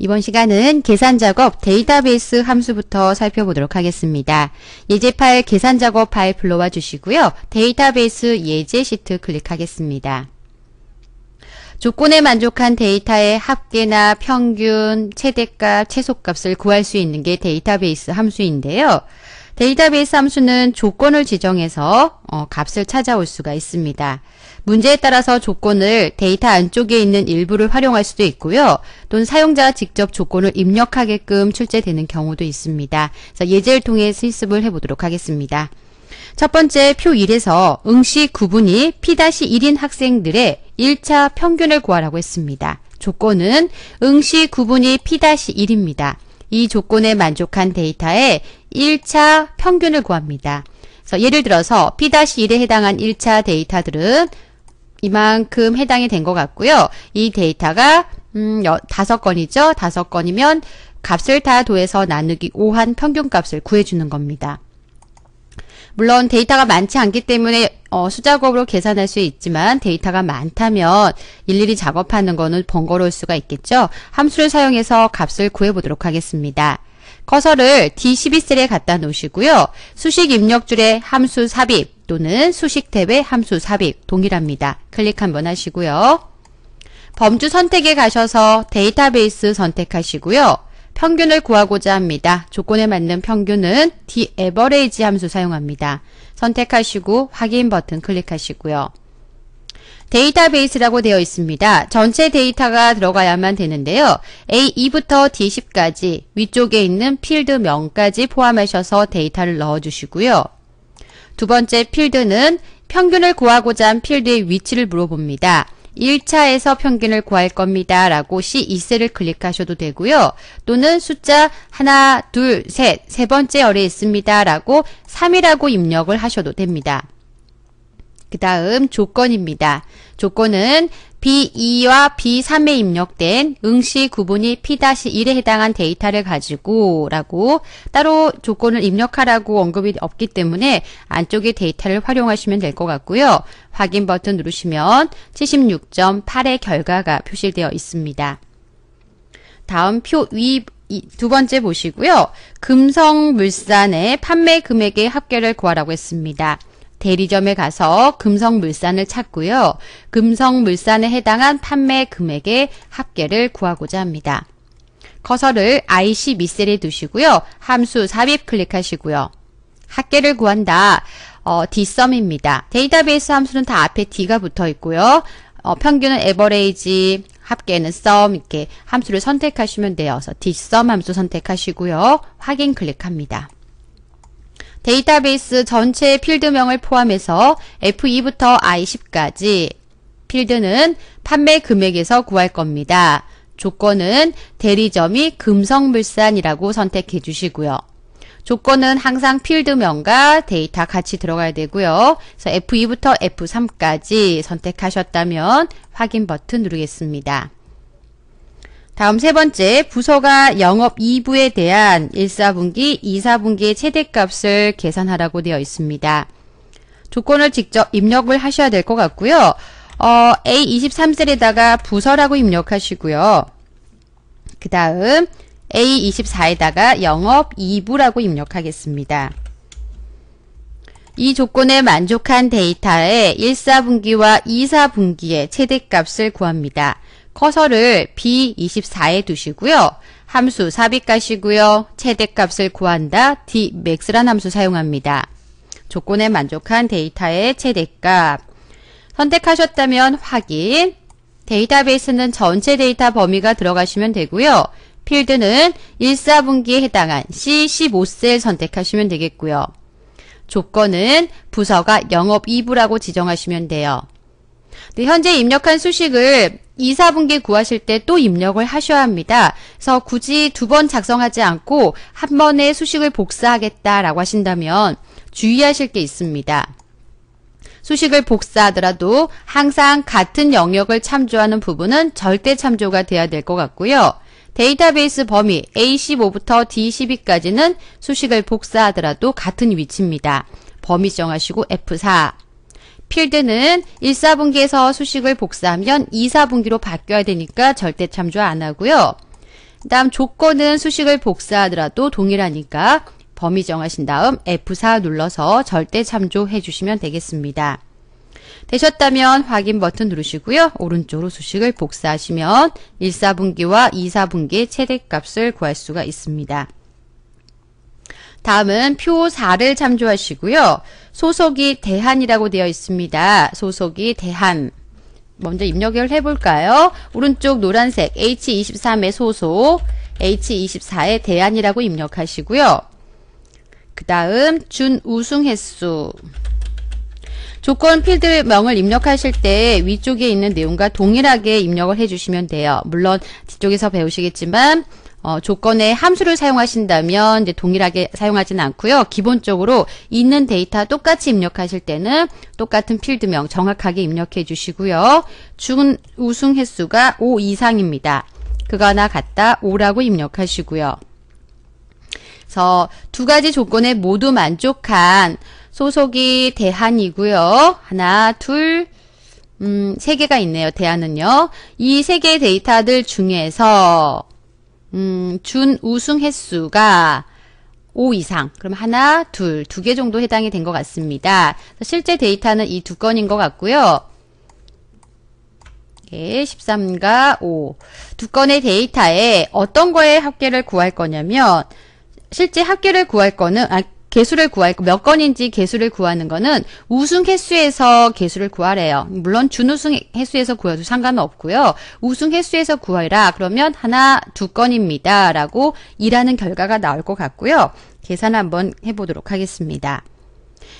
이번 시간은 계산 작업 데이터베이스 함수부터 살펴보도록 하겠습니다. 예제 파일 계산 작업 파일 불러와 주시고요. 데이터베이스 예제 시트 클릭하겠습니다. 조건에 만족한 데이터의 합계나 평균, 최대값, 최소값을 구할 수 있는 게 데이터베이스 함수인데요. 데이터베이스 함수는 조건을 지정해서 어, 값을 찾아올 수가 있습니다. 문제에 따라서 조건을 데이터 안쪽에 있는 일부를 활용할 수도 있고요. 또는 사용자가 직접 조건을 입력하게끔 출제되는 경우도 있습니다. 그래서 예제를 통해 실습을 해보도록 하겠습니다. 첫 번째 표 1에서 응시 구분이 P-1인 학생들의 1차 평균을 구하라고 했습니다. 조건은 응시 구분이 P-1입니다. 이 조건에 만족한 데이터의 1차 평균을 구합니다. 예를 들어서 P-1에 해당한 1차 데이터들은 이만큼 해당이 된 것 같고요. 이 데이터가 음, 다 건이죠. 5 건이면 값을 다도해서 나누기 5한 평균값을 구해주는 겁니다. 물론 데이터가 많지 않기 때문에 어, 수작업으로 계산할 수 있지만 데이터가 많다면 일일이 작업하는 것은 번거로울 수가 있겠죠. 함수를 사용해서 값을 구해보도록 하겠습니다. 커서를 D12셀에 갖다 놓으시고요. 수식 입력줄에 함수 삽입, 또는 수식 탭의 함수 삽입 동일합니다. 클릭 한번 하시고요. 범주 선택에 가셔서 데이터베이스 선택하시고요. 평균을 구하고자 합니다. 조건에 맞는 평균은 d a v e r a g e 함수 사용합니다. 선택하시고 확인 버튼 클릭하시고요. 데이터베이스라고 되어 있습니다. 전체 데이터가 들어가야만 되는데요. A2부터 D10까지 위쪽에 있는 필드명까지 포함하셔서 데이터를 넣어주시고요. 두 번째 필드는 평균을 구하고자 한 필드의 위치를 물어봅니다. 1차에서 평균을 구할 겁니다. 라고 C2셀을 클릭하셔도 되고요. 또는 숫자 하나, 둘, 셋, 세 번째 열에 있습니다. 라고 3이라고 입력을 하셔도 됩니다. 그 다음 조건입니다. 조건은 B2와 B3에 입력된 응시 구분이 P-1에 해당한 데이터를 가지고 라고 따로 조건을 입력하라고 언급이 없기 때문에 안쪽에 데이터를 활용하시면 될 것 같고요. 확인 버튼 누르시면 76.8의 결과가 표시되어 있습니다. 다음 표 위, 두 번째 보시고요. 금성물산의 판매 금액의 합계를 구하라고 했습니다. 대리점에 가서 금성물산을 찾고요. 금성물산에 해당한 판매 금액의 합계를 구하고자 합니다. 커서를 IC 미셀에 두시고요. 함수 삽입 클릭하시고요. 합계를 구한다. 어, dsum입니다. 데이터베이스 함수는 다 앞에 d가 붙어 있고요. 어, 평균은 에버레이지, 합계는 sum 이렇게 함수를 선택하시면 되어서 dsum 함수 선택하시고요. 확인 클릭합니다. 데이터베이스 전체 필드명을 포함해서 F2부터 I10까지 필드는 판매 금액에서 구할 겁니다. 조건은 대리점이 금성물산이라고 선택해 주시고요. 조건은 항상 필드명과 데이터 같이 들어가야 되고요. 그래서 F2부터 F3까지 선택하셨다면 확인 버튼 누르겠습니다. 다음 세 번째, 부서가 영업 2부에 대한 1사분기, 2사분기의 최대값을 계산하라고 되어 있습니다. 조건을 직접 입력을 하셔야 될 것 같고요. 어, A23셀에다가 부서라고 입력하시고요. 그 다음 A24에다가 영업 2부라고 입력하겠습니다. 이 조건에 만족한 데이터에 1사분기와 2사분기의 최대값을 구합니다. 커서를 B24에 두시고요. 함수 삽입 가시고요. 최대값을 구한다 dmax란 함수 사용합니다. 조건에 만족한 데이터의 최대값 선택하셨다면 확인 데이터베이스는 전체 데이터 범위가 들어가시면 되고요. 필드는 1사분기에 해당한 C15셀 선택하시면 되겠고요. 조건은 부서가 영업 2부라고 지정하시면 돼요. 네, 현재 입력한 수식을 2 4분기 구하실 때 또 입력을 하셔야 합니다. 그래서 굳이 두 번 작성하지 않고 한 번에 수식을 복사하겠다라고 하신다면 주의하실 게 있습니다. 수식을 복사하더라도 항상 같은 영역을 참조하는 부분은 절대 참조가 돼야 될 것 같고요. 데이터베이스 범위 A15부터 D12까지는 수식을 복사하더라도 같은 위치입니다. 범위 정하시고 F4 필드는 1사분기에서 수식을 복사하면 2사분기로 바뀌어야 되니까 절대 참조 안 하고요. 그 다음 조건은 수식을 복사하더라도 동일하니까 범위 정하신 다음 F4 눌러서 절대 참조해 주시면 되겠습니다. 되셨다면 확인 버튼 누르시고요. 오른쪽으로 수식을 복사하시면 1사분기와 2사분기의 최대값을 구할 수가 있습니다. 다음은 표 4를 참조하시고요. 소속이 대한이라고 되어 있습니다. 소속이 대한. 먼저 입력을 해볼까요? 오른쪽 노란색 H23의 소속, H24의 대안이라고 입력하시고요. 그 다음 준 우승 횟수 조건 필드명을 입력하실 때 위쪽에 있는 내용과 동일하게 입력을 해주시면 돼요. 물론 뒤쪽에서 배우시겠지만 어, 조건의 함수를 사용하신다면 이제 동일하게 사용하진 않고요. 기본적으로 있는 데이터 똑같이 입력하실 때는 똑같은 필드명 정확하게 입력해 주시고요. 준 우승 횟수가 5 이상입니다. 그거나 같다 5라고 입력하시고요. 그래서 두 가지 조건에 모두 만족한 소속이 대한이고요. 하나, 둘, 음, 세 개가 있네요. 대한은요이 세 개의 데이터들 중에서 음, 준 우승 횟수가 5 이상 그럼 하나 둘두 개 정도 해당이 된 것 같습니다 실제 데이터는 이 두 건인 것 같고요 예, 13과 5 두 건의 데이터에 어떤 거에 합계를 구할 거냐면 실제 합계를 구할 거는 아, 개수를 구할 몇 건인지 개수를 구하는 거는 우승 횟수에서 개수를 구하래요. 물론 준우승 횟수에서 구해도 상관은 없고요. 우승 횟수에서 구해라. 그러면 하나 두 건입니다. 라고 일하는 결과가 나올 것 같고요. 계산 한번 해보도록 하겠습니다.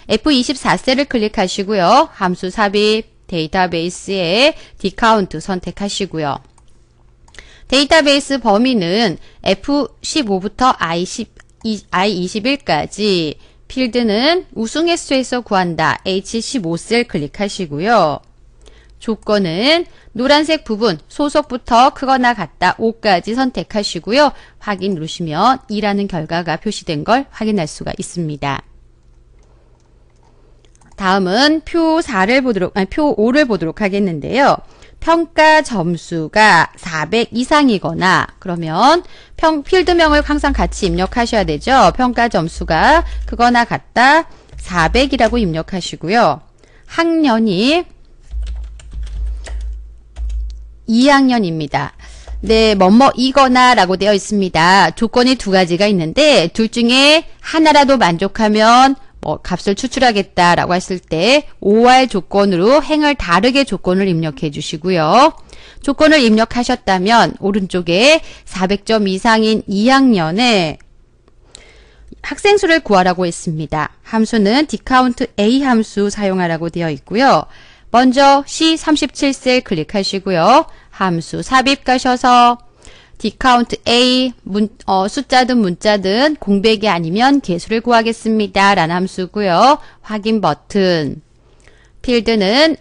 F24셀을 클릭하시고요. 함수 삽입 데이터베이스에 디카운트 선택하시고요. 데이터베이스 범위는 F15부터 I10, I21까지 필드는 우승 횟수에서 구한다. H15셀 클릭하시고요. 조건은 노란색 부분 소속부터 크거나 같다 5까지 선택하시고요. 확인 누르시면 2라는 결과가 표시된 걸 확인할 수가 있습니다. 다음은 표 4를 보도록, 아니, 표 5를 보도록 하겠는데요. 평가 점수가 400 이상이거나 그러면 평, 필드명을 항상 같이 입력하셔야 되죠. 평가 점수가 그거나 같다 400이라고 입력하시고요. 학년이 2학년입니다. 네, 뭐뭐이거나 라고 되어 있습니다. 조건이 두 가지가 있는데 둘 중에 하나라도 만족하면 뭐 값을 추출하겠다라고 했을 때 OR 조건으로 행을 다르게 조건을 입력해 주시고요. 조건을 입력하셨다면 오른쪽에 400점 이상인 2학년에 학생 수를 구하라고 했습니다. 함수는 디카운트 A 함수 사용하라고 되어 있고요. 먼저 C37셀 클릭하시고요. 함수 삽입 가셔서 디카운트 A 문, 어, 숫자든 문자든 공백이 아니면 개수를 구하겠습니다. 라는 함수고요. 확인 버튼 필드는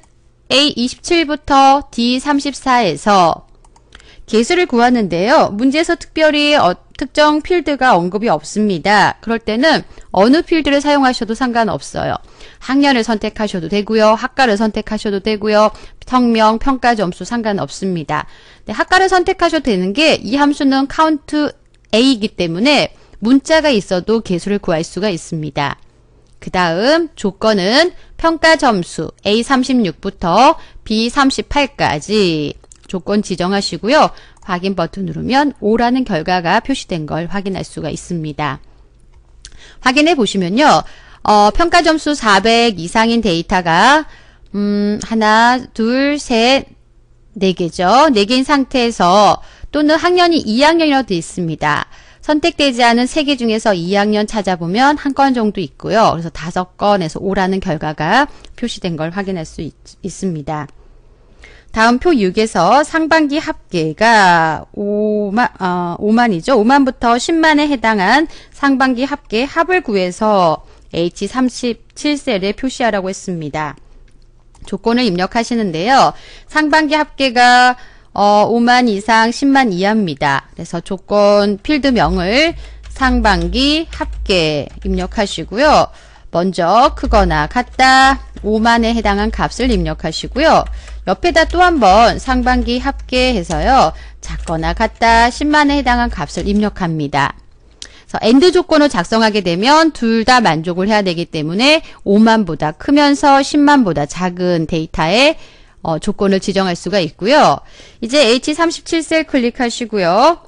A27부터 D34에서 개수를 구하는데요. 문제에서 특별히 어, 특정 필드가 언급이 없습니다. 그럴 때는 어느 필드를 사용하셔도 상관없어요. 학년을 선택하셔도 되고요. 학과를 선택하셔도 되고요. 성명, 평가 점수 상관없습니다. 네, 학과를 선택하셔도 되는 게 이 함수는 count A이기 때문에 문자가 있어도 개수를 구할 수가 있습니다. 그 다음 조건은 평가 점수 A36부터 B38까지 조건 지정하시고요. 확인 버튼 누르면 O라는 결과가 표시된 걸 확인할 수가 있습니다. 확인해 보시면요. 어, 평가 점수 400 이상인 데이터가 음, 하나, 둘, 셋, 네 개죠. 네 개인 상태에서 또는 학년이 2학년이라도 있습니다. 선택되지 않은 3개 중에서 2학년 찾아보면 한 건 정도 있고요. 그래서 5건에서 5라는 결과가 표시된 걸 확인할 수 있, 있습니다. 다음 표 6에서 상반기 합계가 5만, 어, 5만이죠. 5만부터 10만에 해당한 상반기 합계 합을 구해서 H37셀에 표시하라고 했습니다. 조건을 입력하시는데요. 상반기 합계가 어, 5만 이상 10만 이하입니다. 그래서 조건 필드명을 상반기 합계 입력하시고요. 먼저 크거나 같다 5만에 해당한 값을 입력하시고요. 옆에다 또 한번 상반기 합계해서요. 작거나 같다 10만에 해당한 값을 입력합니다. 그래서 엔드 조건을 작성하게 되면 둘 다 만족을 해야 되기 때문에 5만보다 크면서 10만보다 작은 데이터에 어, 조건을 지정할 수가 있고요. 이제 H37셀 클릭하시고요.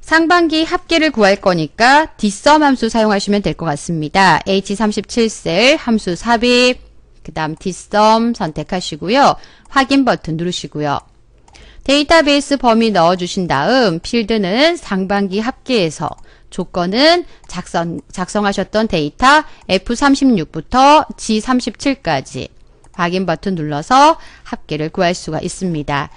상반기 합계를 구할 거니까 dsum 함수 사용하시면 될 것 같습니다. H37셀 함수 삽입, 그 다음 dsum 선택하시고요. 확인 버튼 누르시고요. 데이터베이스 범위 넣어주신 다음 필드는 상반기 합계에서 조건은 작성, 작성하셨던 데이터 F36부터 G37까지 확인 버튼 눌러서 합계를 구할 수가 있습니다.